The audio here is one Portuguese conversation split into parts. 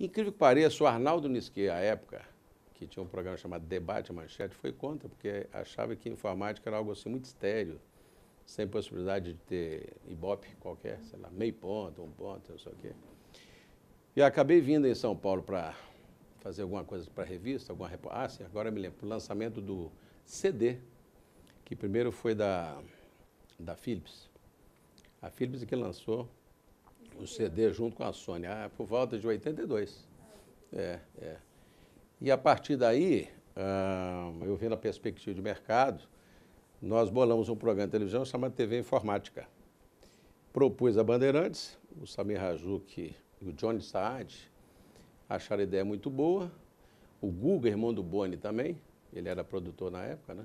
Incrível que pareça, o Arnaldo Nisquet, à época, que tinha um programa chamado Debate Manchete, foi contra, porque achava que informática era algo assim muito estéreo, sem possibilidade de ter ibope qualquer, sei lá, meio ponto, um ponto, não sei o quê. E acabei vindo em São Paulo para fazer alguma coisa para revista, alguma reportagem. Ah, sim, agora me lembro, o lançamento do CD, que primeiro foi da, da Philips. A Philips que lançou o CD junto com a Sony, ah, por volta de 82. É, é. E a partir daí, ah, eu vendo a perspectiva de mercado, nós bolamos um programa de televisão chamado TV Informática. Propus a Bandeirantes, o Samir Rajuk e o Johnny Saad acharam a ideia muito boa. O Google irmão do Boni também, ele era produtor na época, né?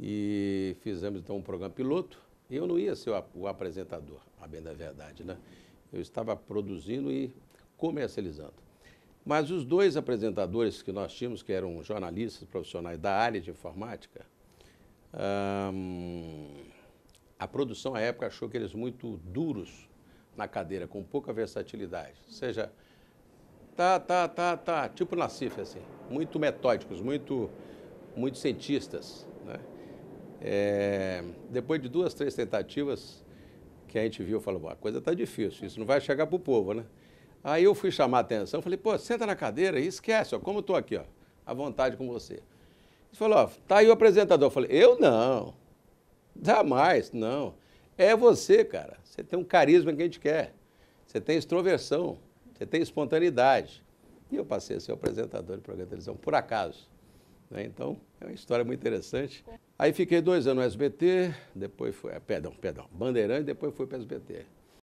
E fizemos então um programa piloto eu não ia ser o apresentador, a bem da verdade, né? Eu estava produzindo e comercializando. Mas os dois apresentadores que nós tínhamos, que eram jornalistas profissionais da área de informática, hum, a produção à época achou que eles muito duros na cadeira, com pouca versatilidade. Ou seja, tá, tá, tá, tá, tipo Nassif, assim. Muito metódicos, muito, muito cientistas, né? É, depois de duas, três tentativas que a gente viu, falou, a coisa está difícil, isso não vai chegar para o povo, né? Aí eu fui chamar a atenção, falei, pô, senta na cadeira e esquece, ó, como estou aqui, ó, à vontade com você. Ele falou, ó, tá aí o apresentador. Eu falei, eu não, jamais, não. É você, cara. Você tem um carisma que a gente quer. Você tem extroversão, você tem espontaneidade. E eu passei a ser o apresentador do programa de televisão, por acaso. Né? Então, é uma história muito interessante. Aí fiquei dois anos no SBT, depois fui, é, perdão, perdão, Bandeirante, depois fui para o SBT.